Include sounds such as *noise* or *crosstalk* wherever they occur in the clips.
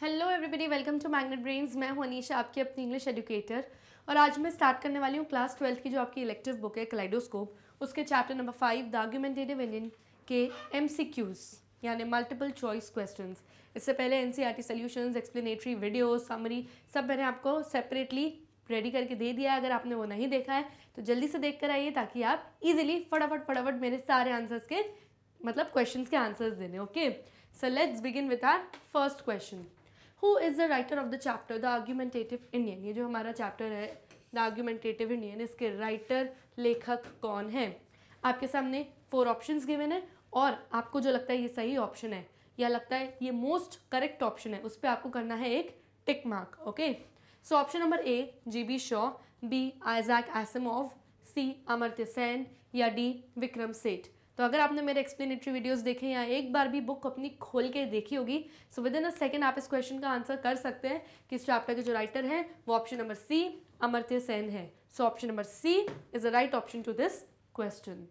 Hello everybody welcome to Magnet Brains मैं हूं अनीशा आपकी अपनी इंग्लिश एजुकेटर और आज मैं स्टार्ट करने वाली हूं क्लास ट्वेल्थ की जो आपकी इलेक्टिव बुक है क्लाइडोस्कोप उसके chapter number five the argumentative Indian के एम यानी मल्टीपल चॉइस क्वेश्चन इससे पहले N C R T solution explanatory video summary सब मैंने आपको सेपरेटली रेडी करके दे दिया है अगर आपने वो नहीं देखा है तो जल्दी से देख कर आइए ताकि आप इजिली फटाफट फटाफट मेरे सारे आंसर्स के मतलब क्वेश्चन के आंसर्स देने okay so let's begin with our first question who is the writer of the chapter the argumentative Indian ये जो हमारा चैप्टर है द आर्ग्यूमेंटेटिव इंडियन इसके राइटर लेखक कौन है आपके सामने फोर ऑप्शन गिवेन है और आपको जो लगता है ये सही ऑप्शन है या लगता है ये मोस्ट करेक्ट ऑप्शन है उस पर आपको करना है एक tick mark okay so option number A G B Shaw B Isaac off C Amartya Sen या डी विक्रम सेठ तो अगर आपने मेरे एक्सप्लेनेटरी वीडियोस देखे या एक बार भी बुक अपनी खोल के देखी होगी so with in a second आप इस क्वेश्चन का आंसर कर सकते हैं कि इस चैप्टर के जो राइटर हैं वो option number C Amartya Sen है so option number C is a right option to this question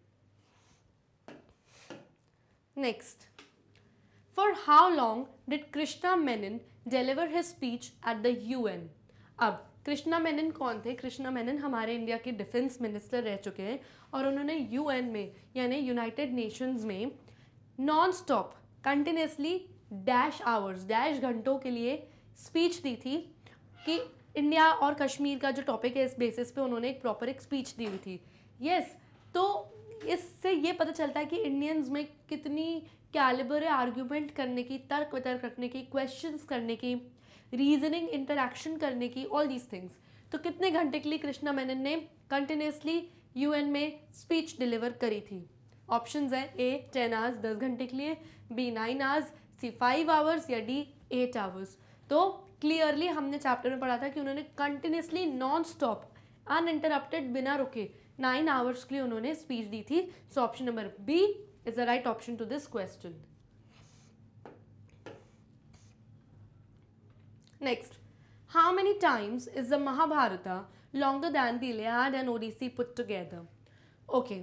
next for how long did Krishna Menon deliver his speech at the U अब कृष्णा मेनन कौन थे कृष्णा मेनन हमारे इंडिया के डिफेंस मिनिस्टर रह चुके हैं और उन्होंने यू में यानी यूनाइटेड नेशंस में non stop continuously dash hours dash घंटों के लिए स्पीच दी थी कि इंडिया और कश्मीर का जो टॉपिक है इस बेसिस पे उन्होंने एक प्रॉपर एक स्पीच दी हुई थी यस yes, तो इससे ये पता चलता है कि इंडियंस में कितनी कैलिबर आर्ग्यूमेंट करने की तर्क वितर्क रखने की क्वेश्चंस करने की रीजनिंग इंटरेक्शन करने की ऑल दीज थिंग्स तो कितने घंटे के लिए कृष्णा मेनन ने कंटिन्यूसली यूएन में स्पीच डिलीवर करी थी ऑप्शन है ए टेन आवर्स दस घंटे के लिए B nine hours C five hours या डी एट आवर्स तो क्लियरली हमने चैप्टर में पढ़ा था कि उन्होंने continuously non stop uninterrupted बिना रुके नाइन आवर्स के लिए उन्होंने स्पीच दी थी so option number B is the right option to this question next how many times is the Mahabharata longer than the Iliad and Odyssey put together. Okay.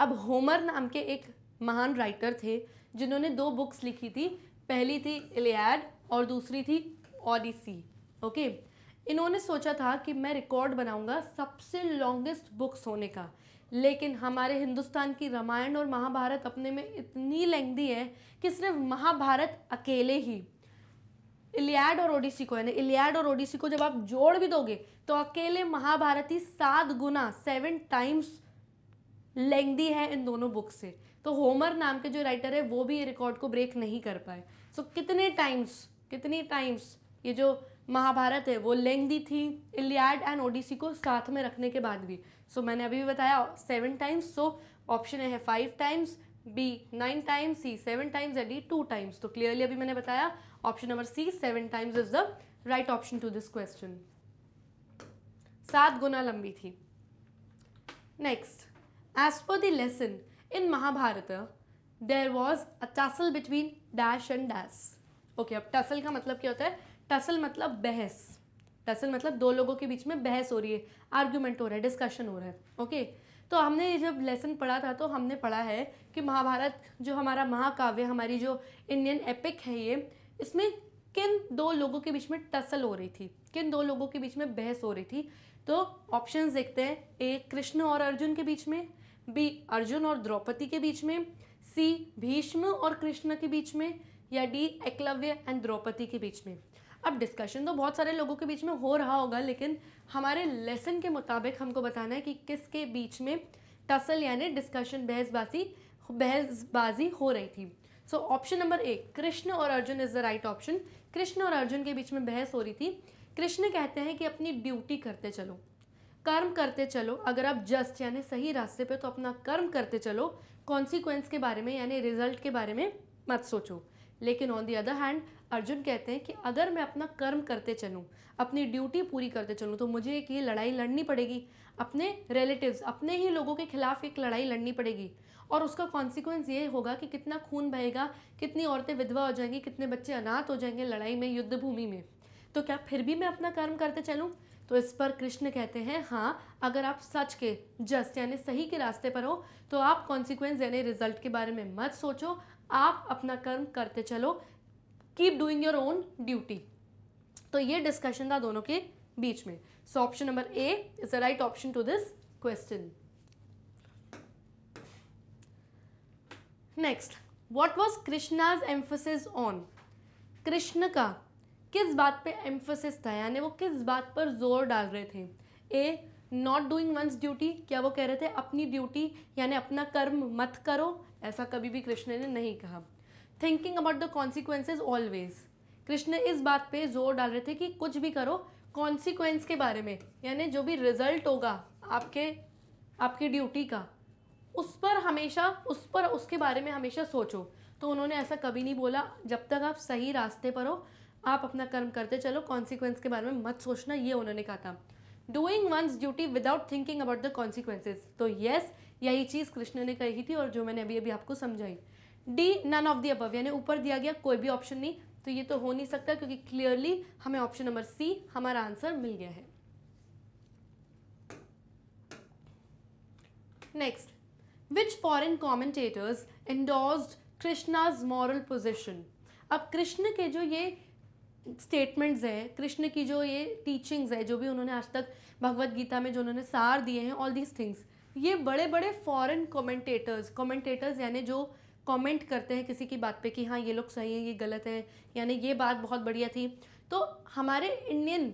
अब Homer नाम के एक महान राइटर थे जिन्होंने दो बुक्स लिखी थी पहली थी इलियाड और दूसरी थी ओडिसी ओके okay? इन्होंने सोचा था कि मैं रिकॉर्ड बनाऊंगा सबसे लॉन्गेस्ट बुक्स होने का लेकिन हमारे हिंदुस्तान की रामायण और महाभारत अपने में इतनी लेंदी है कि सिर्फ महाभारत अकेले ही इलियाड और ओडिसी को यानी इलियाड और ओडिसी को जब आप जोड़ भी दोगे तो अकेले महाभारत ही सात गुना सेवन टाइम्स लेंदी है इन दोनों बुक से तो होमर नाम के जो राइटर है वो भी ये रिकॉर्ड को ब्रेक नहीं कर पाए सो so, कितने टाइम्स कितनी टाइम्स ये जो महाभारत है वो लेंदी थी इलियाड एंड ओडिसी को साथ में रखने के बाद भी सो so, मैंने अभी भी बताया सेवन टाइम्स सो ऑप्शन है five times B nine times C seven times या डी टू टाइम्स तो क्लियरली अभी मैंने बताया option number C seven times is the right option to this question सात गुना लंबी थी next as per the lesson in Mahabharat there was a tussle between dash and dash okay अब tussle का मतलब क्या होता है टसल मतलब बहस टसल मतलब दो लोगों के बीच में बहस हो रही है आर्ग्यूमेंट हो रहा है डिस्कशन हो रहा है ओके okay? तो हमने जब लेसन पढ़ा था तो हमने पढ़ा है कि महाभारत जो हमारा महाकाव्य हमारी जो इंडियन एपिक है ये इसमें किन दो लोगों के बीच में टसल हो रही थी किन दो लोगों के बीच में बहस हो रही थी तो ऑप्शंस देखते हैं ए कृष्ण और अर्जुन के बीच में बी अर्जुन और द्रौपदी के बीच में सी भीष्म और कृष्ण के बीच में या डी एकलव्य एंड द्रौपदी के बीच में अब डिस्कशन तो बहुत सारे लोगों के बीच में हो रहा होगा लेकिन हमारे लेसन के मुताबिक हमको बताना है कि किसके बीच में टसल यानी डिस्कशन बहसबाजी बहसबाजी हो रही थी so option number A Krishna और Arjun is the right option Krishna और अर्जुन के बीच में बहस हो रही थी कृष्ण कहते हैं कि अपनी ड्यूटी करते चलो कर्म करते चलो अगर आप जस्ट यानी सही रास्ते पे तो अपना कर्म करते चलो कॉन्सिक्वेंस के बारे में यानी रिजल्ट के बारे में मत सोचो लेकिन on the other hand Arjun कहते हैं कि अगर मैं अपना कर्म करते चलूँ अपनी ड्यूटी पूरी करते चलूँ तो मुझे एक ये लड़ाई लड़नी पड़ेगी अपने रिलेटिव्स अपने ही लोगों के खिलाफ एक लड़ाई लड़नी पड़ेगी और उसका कॉन्सिक्वेंस ये होगा कि कितना खून बहेगा कितनी औरतें विधवा हो जाएंगी कितने बच्चे अनाथ हो जाएंगे लड़ाई में युद्ध भूमि में तो क्या फिर भी मैं अपना कर्म करते चलूँ तो इस पर कृष्ण कहते हैं हाँ अगर आप सच के जस्ट यानी सही के रास्ते पर हो तो आप कॉन्सिक्वेंस यानी रिजल्ट के बारे में मत सोचो आप अपना कर्म करते चलो keep doing your own duty तो ये डिस्कशन था दोनों के बीच में so option number A is the right option to this question next what was Krishna's emphasis on Krishna का किस बात पे एम्फोसिस था यानी वो किस बात पर जोर डाल रहे थे A not doing one's duty क्या वो कह रहे थे अपनी ड्यूटी यानी अपना कर्म मत करो ऐसा कभी भी कृष्ण ने नहीं कहा thinking about the consequences always Krishna इस बात पे जोर डाल रहे थे कि कुछ भी करो कॉन्सिक्वेंस के बारे में यानी जो भी रिजल्ट होगा आपके आपकी ड्यूटी का उस पर हमेशा उस पर उसके बारे में हमेशा सोचो तो उन्होंने ऐसा कभी नहीं बोला जब तक आप सही रास्ते पर हो आप अपना कर्म करते चलो कॉन्सिक्वेंस के बारे में मत सोचना ये उन्होंने कहा था doing one's duty without thinking about the consequences तो येस यही चीज़ कृष्ण ने कही थी और जो मैंने अभी अभी आपको समझाई D none of the above यानी ऊपर दिया गया कोई भी ऑप्शन नहीं तो ये तो हो नहीं सकता क्योंकि क्लियरली हमें ऑप्शन नंबर सी हमारा आंसर मिल गया है next which foreign commentators endorse Krishna's moral position अब कृष्ण के जो ये स्टेटमेंट्स हैं कृष्ण की जो ये टीचिंग्स है जो भी उन्होंने आज तक भगवत गीता में जो उन्होंने सार दिए हैं ऑल दीज थिंग्स ये बड़े बड़े फॉरेन कमेंटेटर्स कमेंटेटर्स यानी जो कमेंट करते हैं किसी की बात पे कि हाँ ये लोग सही हैं ये गलत हैं यानी ये बात बहुत बढ़िया थी तो हमारे इंडियन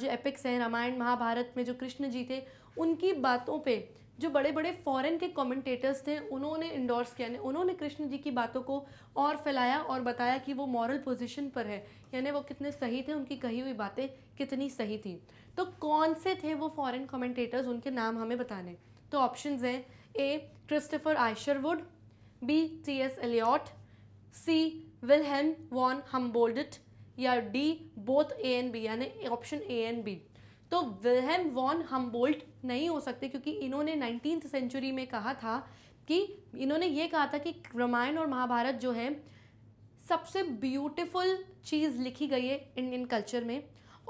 जो एपिक्स हैं रामायण महाभारत में जो कृष्ण जी थे उनकी बातों पे जो बड़े बड़े फॉरेन के कमेंटेटर्स थे उन्होंने इंडोर्स किया यानी उन्होंने कृष्ण जी की बातों को और फैलाया और बताया कि वो मॉरल पोजीशन पर है यानी वो कितने सही थे उनकी कही हुई बातें कितनी सही थी तो कौन से थे वो फॉरेन कमेंटेटर्स उनके नाम हमें बताने तो ऑप्शंस हैं A Christopher Isherwood B T S Eliot C Wilhelm von हम या D both A and B यानी ऑप्शन ए एन बी तो विलहम वॉन हम्बोल्ट नहीं हो सकते क्योंकि इन्होंने नाइनटीन सेंचुरी में कहा था कि इन्होंने ये कहा था कि रामायण और महाभारत जो है सबसे ब्यूटिफुल चीज़ लिखी गई है इंडियन कल्चर में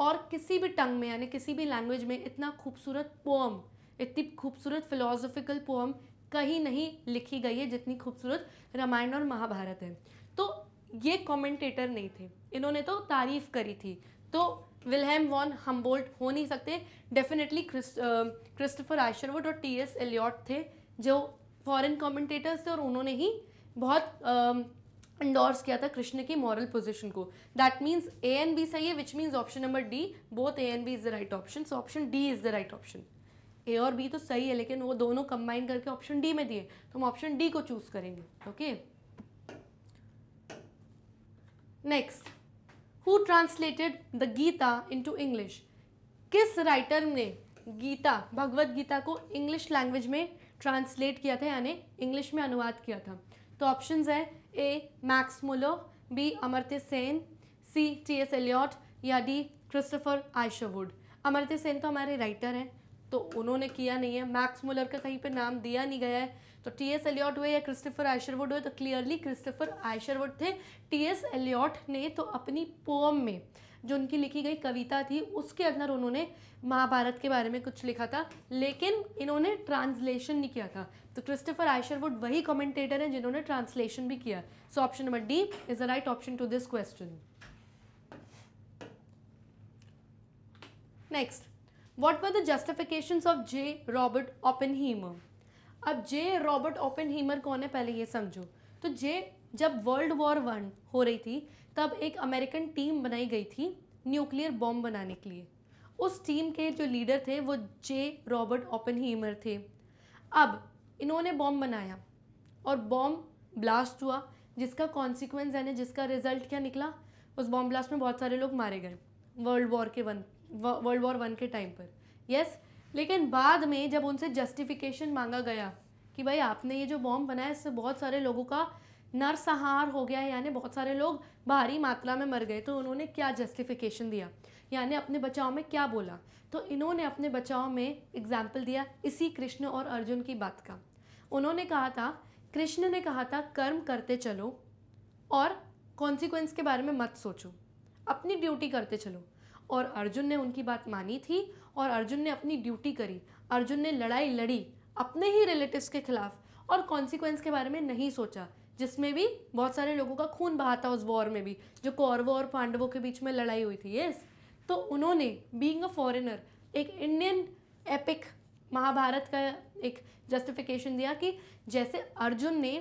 और किसी भी टंग में यानी किसी भी लैंग्वेज में इतना खूबसूरत पोम इतनी खूबसूरत फ़िलोसफिकल पोम कहीं नहीं लिखी गई है जितनी खूबसूरत रामायण और महाभारत है तो ये कमेंटेटर नहीं थे इन्होंने तो तारीफ़ करी थी तो विलहेम वॉन हम्बोल्ट हो नहीं सकते डेफिनेटली क्रिस्टोफर आशरवुड और टी एस एलियॉट थे जो फॉरेन कमेंटेटर्स थे और उन्होंने ही बहुत इंडोर्स किया था कृष्ण की मॉरल पोजिशन को that means A and B सही है which means option number D both A and B is the right option so option D is the right option A और बी तो सही है लेकिन वो दोनों कंबाइन करके ऑप्शन डी में दिए तो हम ऑप्शन डी को चूज करेंगे okay next who translated the Gita to English किस राइटर ने गीता भगवद गीता को इंग्लिश लैंग्वेज में ट्रांसलेट किया था यानी इंग्लिश में अनुवाद किया था तो ऑप्शन है A Max Muller B Amartya Sen C T S Eliot या D Christopher Isherwood Amartya Sen तो हमारे राइटर हैं तो उन्होंने किया नहीं है मैक्स मुलर का कहीं पे नाम दिया नहीं गया है तो टी एस एलियॉट हुए या क्रिस्टोफर आयशरवुड हुए तो क्लियरली क्रिस्टोफर आयशरवुड थे टी एस एलियॉट ने तो अपनी पोम में जो उनकी लिखी गई कविता थी उसके अंदर उन्होंने महाभारत के बारे में कुछ लिखा था लेकिन इन्होंने ट्रांसलेशन नहीं किया था तो क्रिस्टोफर आयशरवुड वही कमेंटेटर हैं जिन्होंने ट्रांसलेशन भी किया so option number D is the right option to this question next were the justification of J Robert Oppenheimer अब जे रॉबर्ट ओपन हीमर कौन है पहले ये समझो तो जे जब वर्ल्ड वॉर वन हो रही थी तब एक अमेरिकन टीम बनाई गई थी न्यूक्लियर बॉम्ब बनाने के लिए उस टीम के जो लीडर थे वो जे रॉबर्ट ओपन हीमर थे अब इन्होंने बॉम्ब बनाया और बॉम्ब ब्लास्ट हुआ जिसका कॉन्सिक्वेंस यानी जिसका रिजल्ट क्या निकला उस बॉम्ब ब्लास्ट में बहुत सारे लोग मारे गए वर्ल्ड वॉर के वन वर्ल्ड वॉर वन के टाइम पर यस yes, लेकिन बाद में जब उनसे जस्टिफिकेशन मांगा गया कि भाई आपने ये जो बॉम्ब बनाया इससे बहुत सारे लोगों का नरसंहार हो गया यानी बहुत सारे लोग भारी मात्रा में मर गए तो उन्होंने क्या जस्टिफिकेशन दिया यानी अपने बचाव में क्या बोला तो इन्होंने अपने बचाव में एग्जाम्पल दिया इसी कृष्ण और अर्जुन की बात का उन्होंने कहा था कृष्ण ने कहा था कर्म करते चलो और कॉन्सिक्वेंस के बारे में मत सोचो अपनी ड्यूटी करते चलो और अर्जुन ने उनकी बात मानी थी और अर्जुन ने अपनी ड्यूटी करी अर्जुन ने लड़ाई लड़ी अपने ही रिलेटिव्स के खिलाफ और कॉन्सिक्वेंस के बारे में नहीं सोचा जिसमें भी बहुत सारे लोगों का खून बहा था उस वॉर में भी जो कौरवों और पांडवों के बीच में लड़ाई हुई थी यस तो उन्होंने बींग अ फॉरिनर एक इंडियन एपिक महाभारत का एक जस्टिफिकेशन दिया कि जैसे अर्जुन ने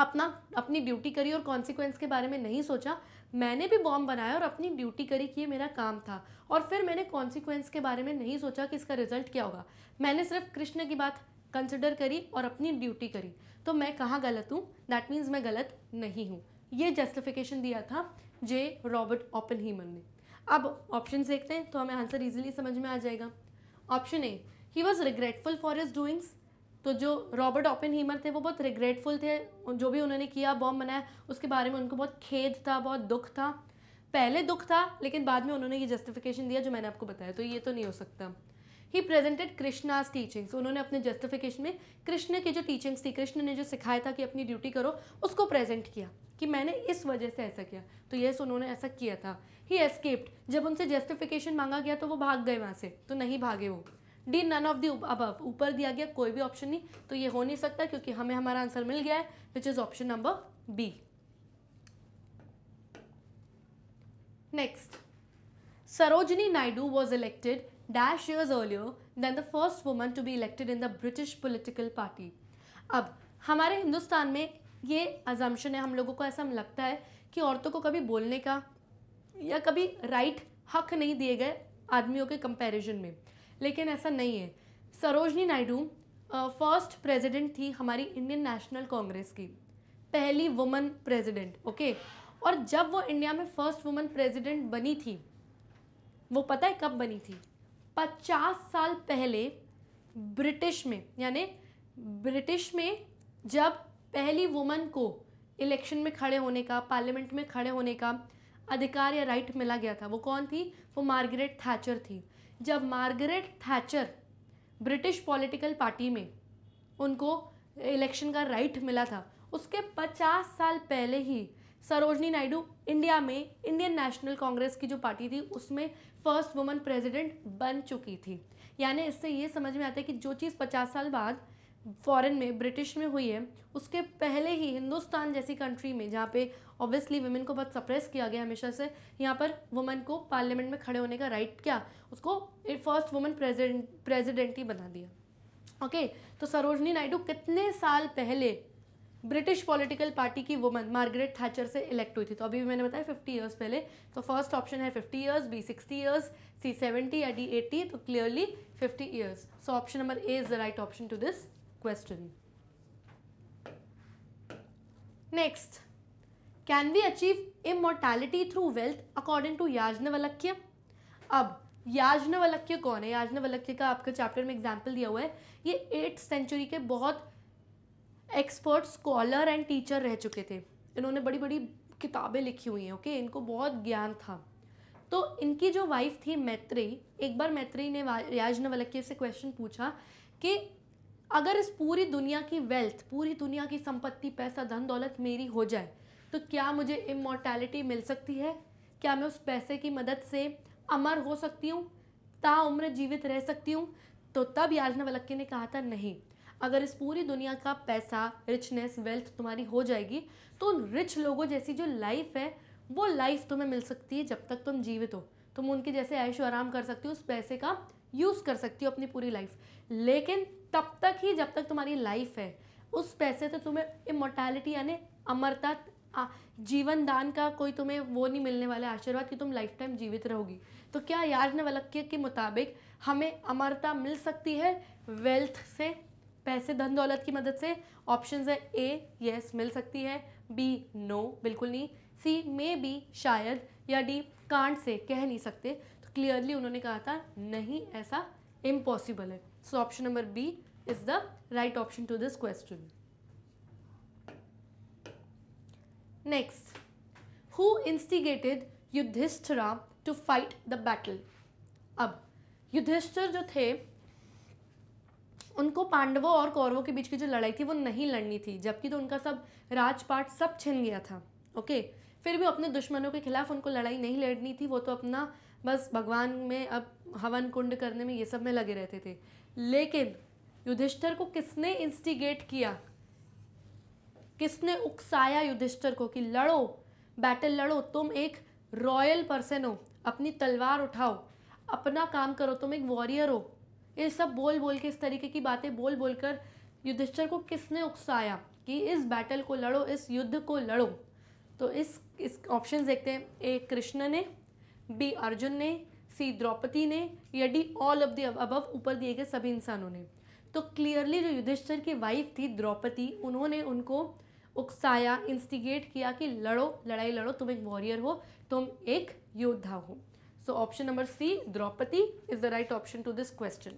अपना अपनी ड्यूटी करी और कॉन्सिक्वेंस के बारे में नहीं सोचा मैंने भी बॉम्ब बनाया और अपनी ड्यूटी करी कि ये मेरा काम था और फिर मैंने कॉन्सिक्वेंस के बारे में नहीं सोचा कि इसका रिजल्ट क्या होगा मैंने सिर्फ कृष्ण की बात कंसिडर करी और अपनी ड्यूटी करी तो मैं कहाँ गलत हूँ दैट मीन्स मैं गलत नहीं हूँ ये जस्टिफिकेशन दिया था जे रॉबर्ट ओपन हीमन ने अब ऑप्शन देखते हैं तो हमें आंसर इजीली समझ में आ जाएगा option A he was regretful for his doings तो जो रॉबर्ट ओपन हीमर थे वो बहुत रिग्रेटफुल थे जो भी उन्होंने किया बॉम्ब बनाया उसके बारे में उनको बहुत खेद था बहुत दुख था पहले दुख था लेकिन बाद में उन्होंने ये जस्टिफिकेशन दिया जो मैंने आपको बताया तो ये तो नहीं हो सकता ही प्रेजेंटेड कृष्णाज टीचिंग्स उन्होंने अपने जस्टिफिकेशन में कृष्ण की जो टीचिंग्स थी कृष्ण ने जो सिखाया था कि अपनी ड्यूटी करो उसको प्रेजेंट किया कि मैंने इस वजह से ऐसा किया तो यस उन्होंने ऐसा किया था ही एस्केप्ड जब उनसे जस्टिफिकेशन मांगा गया तो वो भाग गए वहाँ से तो नहीं भागे वो D none of the above ऊपर दिया गया कोई भी ऑप्शन नहीं तो ये हो नहीं सकता क्योंकि हमें हमारा आंसर मिल गया है which is option number B next Sarojini Naidu was elected dash years earlier then the first woman to be elected in the British political party अब हमारे हिंदुस्तान में ये अजम्पन है हम लोगों को ऐसा लगता है कि औरतों को कभी बोलने का या कभी राइट हक नहीं दिए गए आदमियों के कंपैरिजन में लेकिन ऐसा नहीं है सरोजनी नायडू फर्स्ट प्रेसिडेंट थी हमारी इंडियन नेशनल कांग्रेस की पहली वुमन प्रेसिडेंट ओके और जब वो इंडिया में फर्स्ट वुमन प्रेसिडेंट बनी थी वो पता है कब बनी थी पचास साल पहले ब्रिटिश में यानी ब्रिटिश में जब पहली वुमन को इलेक्शन में खड़े होने का पार्लियामेंट में खड़े होने का अधिकार या राइट मिला गया था वो कौन थी वो मार्गरेट थैचर थी जब Margaret Thatcher British political party में उनको इलेक्शन का राइट मिला था उसके 50 साल पहले ही सरोजनी नायडू इंडिया में इंडियन नेशनल कांग्रेस की जो पार्टी थी उसमें फर्स्ट वुमन प्रेसिडेंट बन चुकी थी यानी इससे ये समझ में आता है कि जो चीज़ पचास साल बाद फॉरेन में ब्रिटिश में हुई है उसके पहले ही हिंदुस्तान जैसी कंट्री में जहाँ पे ऑब्वियसली वुमेन को बहुत सप्रेस किया गया हमेशा से यहाँ पर वुमेन को पार्लियामेंट में खड़े होने का राइट क्या उसको फर्स्ट वुमेन प्रेजिडेंट प्रेजिडेंट ही बना दिया ओके तो सरोजनी नायडू कितने साल पहले ब्रिटिश पॉलिटिकल पार्टी की वुमन मार्गरेट थैचर से इलेक्ट हुई थी तो अभी भी मैंने बताया फिफ्टी ईयर्स पहले तो फर्स्ट ऑप्शन है fifty years B sixty years C seventy या डी एट्टी तो clearly fifty years so option number A is the right option to this question next can we achieve immortality through wealth according to Yajnavalkya अब याज्ञवल्क्य कौन है याज्ञवल्क्य का आपके chapter में example दिया हुआ है ये एट्थ सेंचुरी के बहुत एक्सपर्ट स्कॉलर एंड टीचर रह चुके थे इन्होंने बड़ी बड़ी किताबें लिखी हुई हैं ओके okay? इनको बहुत ज्ञान था तो इनकी जो वाइफ थी मैत्री एक बार मैत्री ने याज्ञवल्क्य से क्वेश्चन पूछा कि अगर इस पूरी दुनिया की वेल्थ पूरी दुनिया की संपत्ति पैसा धन दौलत मेरी हो जाए तो क्या मुझे इमोर्टैलिटी मिल सकती है क्या मैं उस पैसे की मदद से अमर हो सकती हूँ ताउम्र जीवित रह सकती हूँ तो तब याजना वलक्के ने कहा था नहीं अगर इस पूरी दुनिया का पैसा रिचनेस वेल्थ तुम्हारी हो जाएगी तो उन रिच लोगों जैसी जो लाइफ है वो लाइफ तुम्हें मिल सकती है जब तक तुम जीवित हो तुम उनके जैसे ऐशो आराम कर सकती हो उस पैसे का यूज़ कर सकती हो अपनी पूरी लाइफ लेकिन तब तक ही जब तक तुम्हारी लाइफ है उस पैसे तो तुम्हें इमोर्टैलिटी यानी अमरता जीवन दान का कोई तुम्हें वो नहीं मिलने वाला आशीर्वाद कि तुम लाइफ टाइम जीवित रहोगी तो क्या याज्ञ वलक्य के मुताबिक हमें अमरता मिल सकती है वेल्थ से पैसे धन दौलत की मदद से ऑप्शन है ए यस मिल सकती है बी नो बिल्कुल नहीं सी मे बी शायद या डी कांड से कह नहीं सकते तो क्लियरली उन्होंने कहा था नहीं ऐसा इम्पॉसिबल है so option number B is the right option to this question next who instigated Yudhishthira to fight the battle अब युधिष्ठिर जो थे उनको पांडवों और कौरवों के बीच की जो लड़ाई थी वो नहीं लड़नी थी जबकि तो उनका सब राजपाट सब छिन गया था ओके फिर भी अपने दुश्मनों के खिलाफ उनको लड़ाई नहीं लड़नी थी वो तो अपना बस भगवान में अब हवन कुंड करने में ये सब में लगे रहते थे लेकिन युधिष्ठर को किसने इंस्टिगेट किया किसने उकसाया युधिष्ठर को कि लड़ो बैटल लड़ो तुम एक रॉयल पर्सन हो अपनी तलवार उठाओ अपना काम करो तुम एक वॉरियर हो ये सब बोल बोल के इस तरीके की बातें बोल बोल कर युधिष्ठर को किसने उकसाया कि इस बैटल को लड़ो इस युद्ध को लड़ो तो इस इस ऑप्शन देखते हैं ए कृष्ण ने बी अर्जुन ने सी द्रौपदी ने या D all of the above ऊपर दिए गए सभी इंसानों ने तो क्लियरली जो युधिष्ठर की वाइफ थी द्रौपदी उन्होंने उनको उकसाया इंस्टिगेट किया कि लड़ो लड़ाई लड़ो तुम एक वॉरियर हो तुम एक योद्धा हो so option number C Draupadi is the right option to this question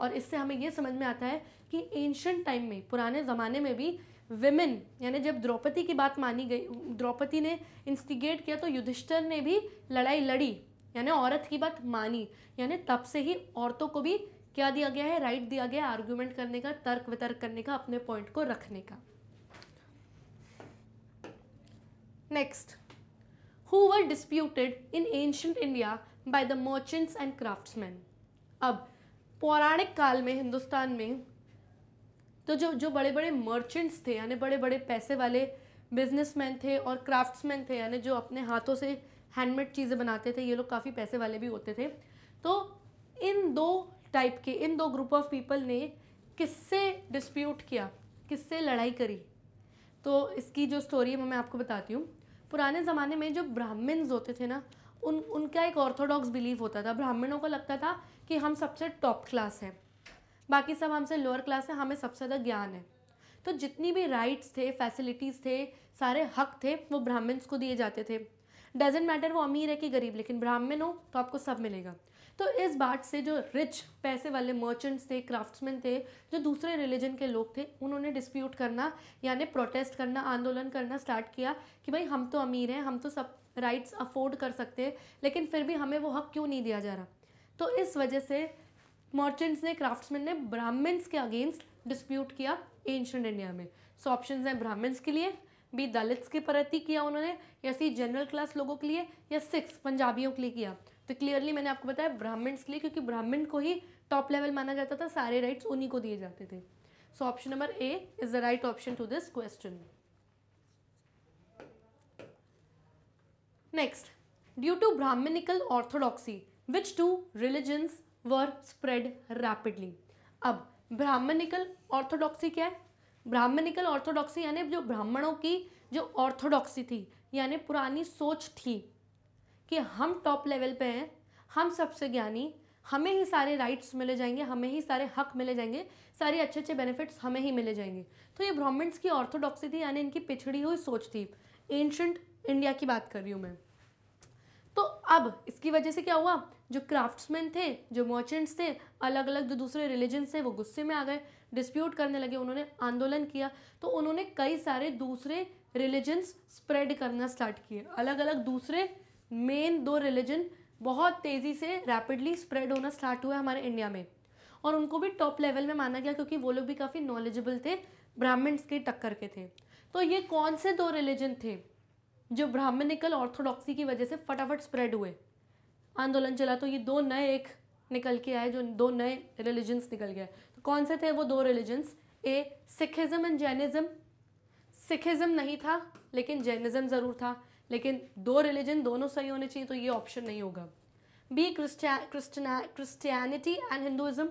और इससे हमें यह समझ में आता है कि एंशंट टाइम में पुराने ज़माने में भी विमेन यानी जब द्रौपदी की बात मानी गई द्रौपदी ने इंस्टिगेट किया तो युधिष्ठर ने भी लड़ाई लड़ी यानी औरत की बात मानी यानी तब से ही औरतों को भी क्या दिया गया है राइट दिया गया आर्ग्यूमेंट करने का तर्क वितर्क करने का अपने पॉइंट को रखने का Next, who were disputed in ancient India by the merchants and craftsmen. अब पौराणिक काल में हिंदुस्तान में तो जो जो बड़े बड़े मर्चेंट्स थे यानी बड़े बड़े पैसे वाले बिजनेसमैन थे और क्राफ्ट्समैन थे यानी जो अपने हाथों से हैंडमेड चीज़ें बनाते थे ये लोग काफ़ी पैसे वाले भी होते थे तो इन दो टाइप के इन दो ग्रुप ऑफ पीपल ने किससे डिस्प्यूट किया किससे लड़ाई करी तो इसकी जो स्टोरी है वो मैं आपको बताती हूँ पुराने ज़माने में जो ब्राह्मण्स होते थे ना उन उनका एक ऑर्थोडॉक्स बिलीव होता था ब्राह्मणों को लगता था कि हम सबसे टॉप क्लास हैं बाकी सब हमसे लोअर क्लास है हमें सबसे ज़्यादा ज्ञान है तो जितनी भी राइट्स थे फैसिलिटीज़ थे सारे हक थे वो ब्राह्मण्स को दिए जाते थे डजेंट मैटर वो अमीर है कि गरीब लेकिन ब्राह्मण हो तो आपको सब मिलेगा तो इस बात से जो रिच पैसे वाले मर्चेंट्स थे क्राफ्ट्समैन थे जो दूसरे रिलीजन के लोग थे उन्होंने डिस्प्यूट करना यानी प्रोटेस्ट करना आंदोलन करना स्टार्ट किया कि भाई हम तो अमीर हैं हम तो सब राइट्स अफोर्ड कर सकते हैं लेकिन फिर भी हमें वो हक क्यों नहीं दिया जा रहा तो इस वजह से मर्चेंट्स ने क्राफ्ट्समैन ने ब्राह्मण्स के अगेंस्ट डिस्प्यूट किया एंशंट इंडिया में सो ऑप्शन हैं ब्राह्मण्स के लिए बी दलित्स के प्रति किया उन्होंने या सी जनरल क्लास लोगों के लिए या सिक्स पंजाबियों के लिए किया तो क्लियरली मैंने आपको बताया ब्राह्मण्स के लिए क्योंकि ब्राह्मण को ही टॉप लेवल माना जाता था सारे राइट्स उन्हीं को दिए जाते थे so option number A is the right option to this question next due to Brahmanical orthodoxy which two religions were spread rapidly अब ब्राह्मणिकल ऑर्थोडॉक्सी क्या है ब्राह्मणिकल ऑर्थोडॉक्सी यानी जो ब्राह्मणों की जो ऑर्थोडॉक्सी थी यानी पुरानी सोच थी कि हम टॉप लेवल पे हैं हम सबसे ज्ञानी हमें ही सारे राइट्स मिले जाएंगे हमें ही सारे हक मिले जाएंगे सारे अच्छे अच्छे बेनिफिट्स हमें ही मिले जाएंगे तो ये ब्राह्मण्स की ऑर्थोडॉक्सी थी यानी इनकी पिछड़ी हुई सोच थी एंशंट इंडिया की बात कर रही हूँ मैं तो अब इसकी वजह से क्या हुआ जो क्राफ्ट्समैन थे जो मर्चेंट्स थे अलग अलग जो दूसरे रिलीजन थे वो गुस्से में आ गए डिस्प्यूट करने लगे उन्होंने आंदोलन किया तो उन्होंने कई सारे दूसरे रिलीजन्स स्प्रेड करना स्टार्ट किए अलग अलग दूसरे मेन दो रिलीजन बहुत तेज़ी से रैपिडली स्प्रेड होना स्टार्ट हुआ हमारे इंडिया में और उनको भी टॉप लेवल में माना गया क्योंकि वो लोग भी काफ़ी नॉलेजेबल थे ब्राह्मण्स के टक्कर के थे तो ये कौन से दो रिलीजन थे जो ब्राह्मणिकल ऑर्थोडॉक्सी की वजह से फटाफट स्प्रेड हुए आंदोलन चला तो ये दो नए एक निकल के आए जो दो नए रिलीजन्स निकल गए तो कौन से थे वो दो religions A Sikhism and Jainism Sikhism नहीं था लेकिन जैनिज़म ज़रूर था लेकिन दो रिलीजन दोनों सही होने चाहिए तो ये ऑप्शन नहीं होगा बी क्रिस्टिया क्रिस्टियनिटी एंड हिंदुज़म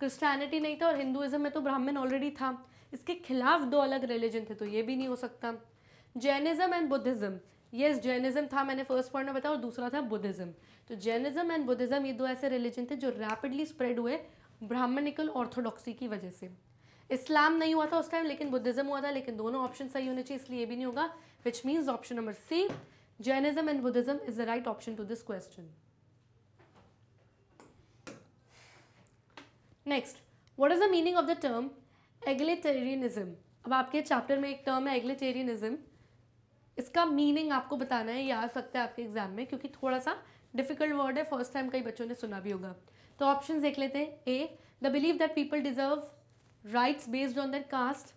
क्रिस्टानिटी नहीं था और हिंदुज़म में तो ब्राह्मण ऑलरेडी था इसके खिलाफ दो अलग रिलीजन थे तो ये भी नहीं हो सकता Jainism and Buddhism yes Jainism था मैंने फर्स्ट पॉइंट में बताया और दूसरा था बुद्धिज़्म तो जैनिज़म एंड बुद्धिज़्म ये दो ऐसे रिलीजन थे जो रैपिडली स्प्रेड हुए ब्राह्मणिकल ऑर्थोडॉक्सी की वजह से इस्लाम नहीं हुआ था उस टाइम लेकिन बुद्धिज़्म हुआ था लेकिन दोनों ऑप्शन सही होने चाहिए इसलिए ये भी नहीं होगा which means option number C, Jainism and Buddhism is the right option to this question. Next what is the meaning of the term egalitarianism अब आपके चैप्टर में एक टर्म है एग्लेटेरियनिज्म इसका मीनिंग आपको बताना है ये आ सकता है आपके एग्जाम में क्योंकि थोड़ा सा डिफिकल्ट वर्ड है फर्स्ट टाइम कई बच्चों ने सुना भी होगा तो ऑप्शन देख लेते हैं A the believe that people deserve rights based on their caste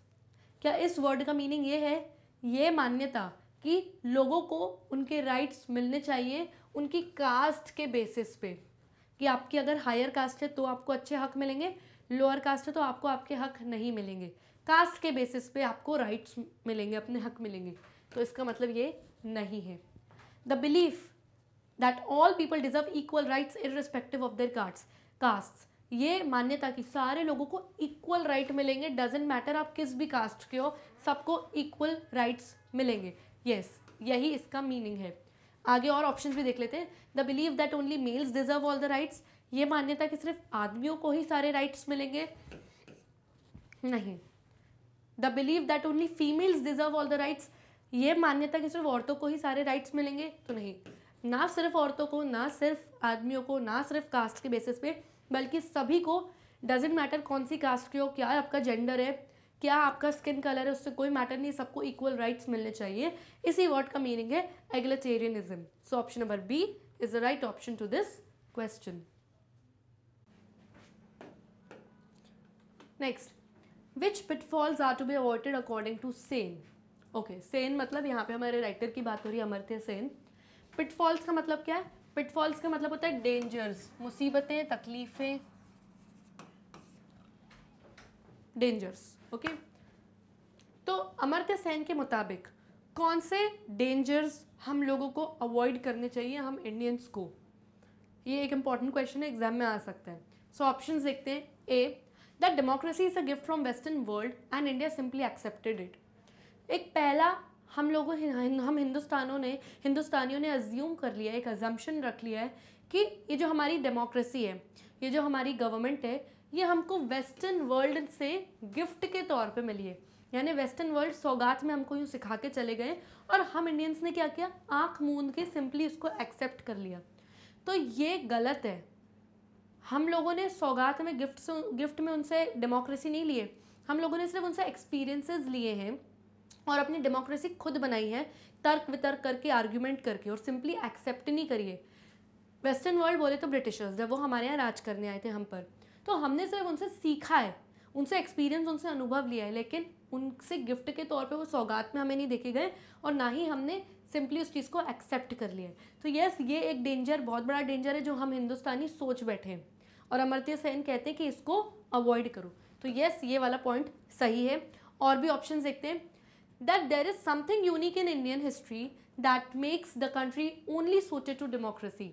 क्या इस वर्ड का मीनिंग ये है ये मान्यता कि लोगों को उनके राइट्स मिलने चाहिए उनकी कास्ट के बेसिस पे कि आपकी अगर हायर कास्ट है तो आपको अच्छे हक मिलेंगे लोअर कास्ट है तो आपको आपके हक नहीं मिलेंगे कास्ट के बेसिस पे आपको राइट्स मिलेंगे अपने हक मिलेंगे तो इसका मतलब ये नहीं है the belief that all people deserve equal rights irrespective of their caste caste ये मान्यता कि सारे लोगों को इक्वल राइट right मिलेंगे डजेंट मैटर आप किस भी कास्ट के हो सबको इक्वल राइट्स मिलेंगे यस yes, यही इसका मीनिंग है आगे और ऑप्शन भी देख लेते हैं the believe that only males deserve all the rights ये मान्यता कि सिर्फ आदमियों को ही सारे राइट्स मिलेंगे नहीं the believe that only females deserve all the rights ये मान्यता कि सिर्फ औरतों को ही सारे राइट्स मिलेंगे तो नहीं ना सिर्फ औरतों को ना सिर्फ आदमियों को ना सिर्फ कास्ट के बेसिस पे बल्कि सभी को डजेंट मैटर कौन सी कास्ट के हो क्या आपका जेंडर है क्या आपका स्किन कलर है उससे कोई मैटर नहीं सबको इक्वल राइट्स मिलने चाहिए इसी वर्ड का मीनिंग है egalitarianism so option number B is the right option to this question next which pitfalls are to be avoided according to Sen okay Sen मतलब यहाँ पे हमारे राइटर की बात हो रही है अमर्त्य सेन पिटफॉल्स का मतलब क्या है पिटफॉल्स का मतलब होता है डेंजर्स मुसीबतें तकलीफ़ें डेंजर्स ओके तो अमर्त्य सेन के मुताबिक कौन से डेंजर्स हम लोगों को अवॉइड करने चाहिए हम इंडियंस को ये एक इम्पॉर्टेंट क्वेश्चन है एग्जाम में आ सकता है सो so, ऑप्शन देखते हैं A that democracy is a gift from western world and India simply accepted it एक पहला हम लोगों हम हिंदुस्तानों ने हिंदुस्तानियों ने अज्यूम कर लिया एक अजम्पन रख लिया है कि ये जो हमारी डेमोक्रेसी है ये जो हमारी गवर्नमेंट है ये हमको वेस्टर्न वर्ल्ड से गिफ्ट के तौर पे मिली है यानी वेस्टर्न वर्ल्ड सौगात में हमको यूँ सिखा के चले गए और हम इंडियंस ने क्या किया आँख मूंद के सिंपली इसको एक्सेप्ट कर लिया तो ये गलत है हम लोगों ने सौगात में गिफ्ट से गिफ्ट में उनसे डेमोक्रेसी नहीं लिए हम लोगों ने सिर्फ उनसे एक्सपीरियंसेस लिए हैं और अपनी डेमोक्रेसी खुद बनाई है तर्क वितर्क करके आर्ग्यूमेंट करके और सिंपली एक्सेप्ट नहीं करिए वेस्टर्न वर्ल्ड बोले तो ब्रिटिशर्स जब वो हमारे यहाँ राज करने आए थे हम पर तो हमने सिर्फ उनसे सीखा है उनसे एक्सपीरियंस उनसे अनुभव लिया है लेकिन उनसे गिफ्ट के तौर पे वो सौगात में हमें नहीं देखे गए और ना ही हमने सिंपली उस चीज़ को एक्सेप्ट कर लिया है तो यस ये एक डेंजर बहुत बड़ा डेंजर है जो हम हिंदुस्तानी सोच बैठे हैं और अमर्त्य सेन कहते हैं कि इसको अवॉइड करो तो यस ये वाला पॉइंट सही है और भी ऑप्शन देखते हैं that there is something unique in Indian history that makes the country only suited to democracy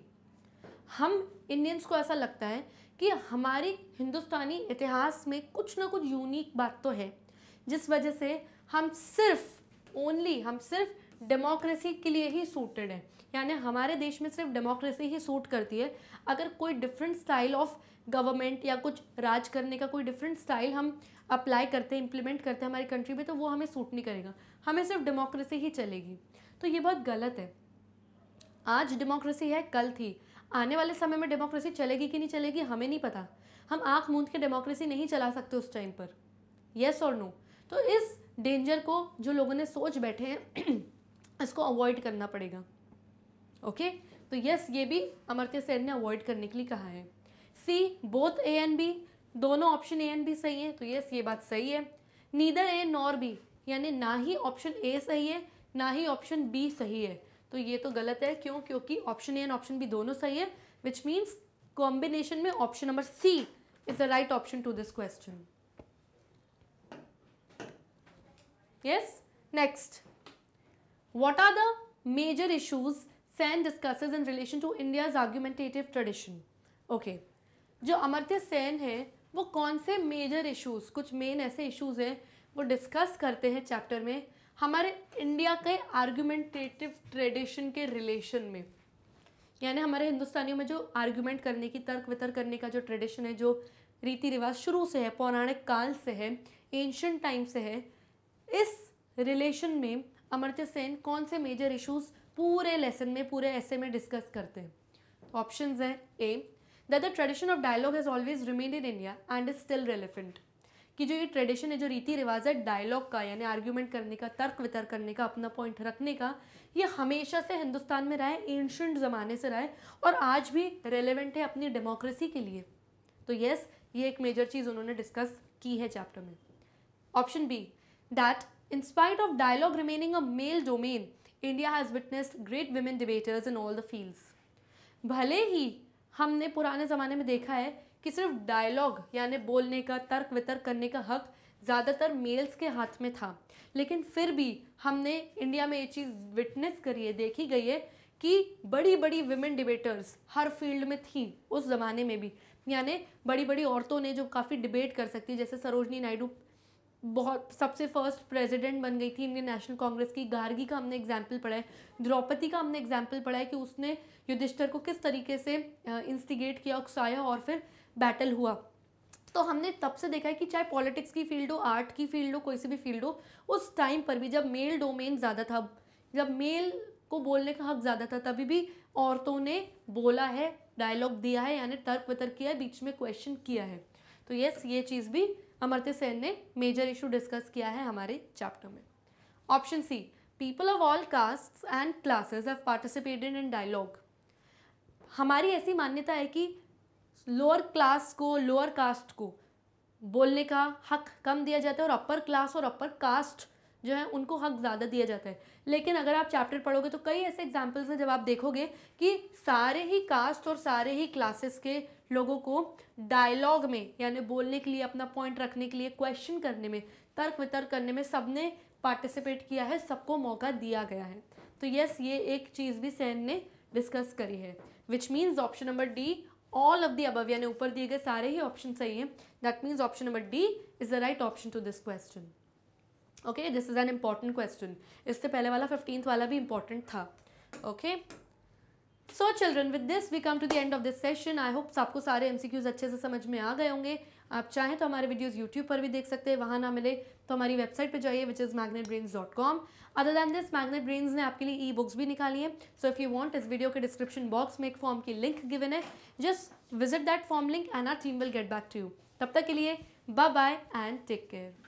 हम इंडियंस को ऐसा लगता है कि हमारे हिंदुस्तानी इतिहास में कुछ ना कुछ यूनिक बात तो है जिस वजह से हम सिर्फ ओनली हम सिर्फ डेमोक्रेसी के लिए ही सूटेड हैं यानी हमारे देश में सिर्फ डेमोक्रेसी ही सूट करती है अगर कोई डिफरेंट स्टाइल ऑफ गवर्नमेंट या कुछ राज करने का कोई डिफरेंट स्टाइल हम अप्लाई करते हैं इम्प्लीमेंट करते हैं हमारी कंट्री में तो वो हमें सूट नहीं करेगा हमें सिर्फ डेमोक्रेसी ही चलेगी तो ये बहुत गलत है आज डेमोक्रेसी है कल थी आने वाले समय में डेमोक्रेसी चलेगी कि नहीं चलेगी हमें नहीं पता हम आँख मूंद के डेमोक्रेसी नहीं चला सकते उस टाइम पर येस और नो तो इस डेंजर को जो लोगों ने सोच बैठे हैं *clears throat* इसको अवॉइड करना पड़ेगा ओके तो यस ये भी अमर्त्य सेन ने अवॉइड करने के लिए कहा है C both A and B दोनों ऑप्शन ए एंड बी सही है तो यस ये बात सही है नीदर ए नॉर बी यानी ना ही ऑप्शन ए सही है ना ही ऑप्शन बी सही है तो ये तो गलत है क्यों क्योंकि option A and option B दोनों सही है विच मीन्स कॉम्बिनेशन में option number C is the right option to this question yes next what are the major issues Sen discusses in relation to India's argumentative tradition okay जो अमर्त्य सेन है वो कौन से major issues कुछ मेन ऐसे issues हैं वो डिस्कस करते हैं चैप्टर में हमारे इंडिया के आर्ग्यूमेंटेटिव ट्रेडिशन के रिलेशन में यानी हमारे हिंदुस्तानियों में जो आर्ग्यूमेंट करने की तर्क वितर्क करने का जो ट्रेडिशन है जो रीति रिवाज शुरू से है पौराणिक काल से है एंशंट टाइम से है इस रिलेशन में अमर्त्य सेन कौन से मेजर इश्यूज पूरे लेसन में पूरे ऐसे में डिस्कस करते हैं ऑप्शन तो हैं A the tradition of dialogue has always remain in India and is still relevant कि जो ये ट्रेडिशन है जो रीति रिवाज है डायलॉग का यानी आर्ग्यूमेंट करने का तर्क वितर्क करने का अपना पॉइंट रखने का ये हमेशा से हिंदुस्तान में रहा है एंशंट ज़माने से रहा है और आज भी रेलिवेंट है अपनी डेमोक्रेसी के लिए तो येस ये एक मेजर चीज़ उन्होंने डिस्कस की है चैप्टर में option B that in spite of dialogue remaining a male domain India has witnessed great women debaters in all the fields भले ही हमने पुराने ज़माने में देखा है कि सिर्फ डायलॉग यानी बोलने का तर्क वितर्क करने का हक ज़्यादातर मेल्स के हाथ में था लेकिन फिर भी हमने इंडिया में ये चीज़ विटनेस करी है देखी गई है कि बड़ी बड़ी विमेन डिबेटर्स हर फील्ड में थी उस ज़माने में भी यानी बड़ी बड़ी औरतों ने जो काफ़ी डिबेट कर सकती जैसे सरोजनी नायडू बहुत सबसे फर्स्ट प्रेसिडेंट बन गई थी इंडियन नेशनल कांग्रेस की गार्गी का हमने एग्जाम्पल पढ़ा है द्रौपदी का हमने एग्जाम्पल पढ़ा है कि उसने युधिष्ठर को किस तरीके से इंस्टिगेट किया उकसाया और फिर बैटल हुआ तो हमने तब से देखा है कि चाहे पॉलिटिक्स की फील्ड हो आर्ट की फील्ड हो कोई सी भी फील्ड हो उस टाइम पर भी जब मेल डोमेन ज़्यादा था जब मेल को बोलने का हक ज़्यादा था तभी भी औरतों ने बोला है डायलॉग दिया है यानी तर्क वितर्क किया है बीच में क्वेश्चन किया है तो यस ये चीज़ भी अमर्त्य सेन ने मेजर इशू डिस्कस किया है हमारे चैप्टर में option C people of all caste and classes have participated in dialogue हमारी ऐसी मान्यता है कि लोअर क्लास को लोअर कास्ट को बोलने का हक कम दिया जाता है और अपर क्लास और अपर कास्ट जो है उनको हक ज़्यादा दिया जाता है लेकिन अगर आप चैप्टर पढ़ोगे तो कई ऐसे एग्जाम्पल्स हैं जब आप देखोगे कि सारे ही कास्ट और सारे ही क्लासेस के लोगों को डायलॉग में यानी बोलने के लिए अपना पॉइंट रखने के लिए क्वेश्चन करने में तर्क वितर्क करने में सब ने पार्टिसिपेट किया है सबको मौका दिया गया है तो यस ये एक चीज़ भी सैन ने डिस्कस करी है which means option number D all of the above यानी ऊपर दिए गए सारे ही ऑप्शन सही हैं that means option number D is the right option to this question okay this is an important question इससे पहले वाला फिफ्टींथ वाला भी इम्पॉर्टेंट था okay so children with this we come to the end of this session I hopes आपको सारे MCQs अच्छे से समझ में आ गए होंगे आप चाहें तो हमारे वीडियोस यूट्यूब पर भी देख सकते हैं वहाँ ना मिले तो हमारी वेबसाइट पे जाइए which is Magnet Brains dot com other than this Magnet Brains ने आपके लिए ई बुक्स भी निकाली हैं सो इफ़ यू वॉन्ट इस वीडियो के डिस्क्रिप्शन बॉक्स में एक फॉर्म की लिंक गिवन है just visit that form link and our team will get back to you तब तक के लिए bye bye and take care